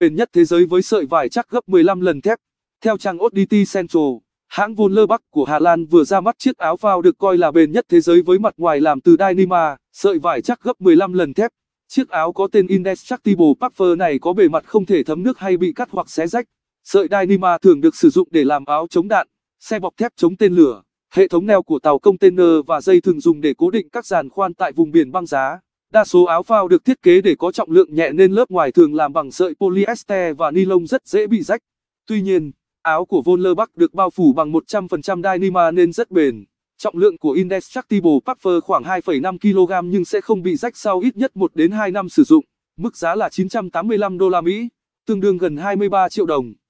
bền nhất thế giới với sợi vải chắc gấp 15 lần thép. Theo trang ODT Central, hãng Vollerbach của Hà Lan vừa ra mắt chiếc áo phao được coi là bền nhất thế giới với mặt ngoài làm từ Dyneema, sợi vải chắc gấp 15 lần thép. Chiếc áo có tên Indestructible Puffer này có bề mặt không thể thấm nước hay bị cắt hoặc xé rách. Sợi Dyneema thường được sử dụng để làm áo chống đạn, xe bọc thép chống tên lửa, hệ thống neo của tàu container và dây thường dùng để cố định các giàn khoan tại vùng biển băng giá. Đa số áo phao được thiết kế để có trọng lượng nhẹ nên lớp ngoài thường làm bằng sợi polyester và ni lông rất dễ bị rách. Tuy nhiên, áo của Volleybach được bao phủ bằng 100% Dyneema nên rất bền. Trọng lượng của Indestructible Puffer khoảng 2,5 kg nhưng sẽ không bị rách sau ít nhất 1 đến 2 năm sử dụng. Mức giá là 985 đô la Mỹ, tương đương gần 23 triệu đồng.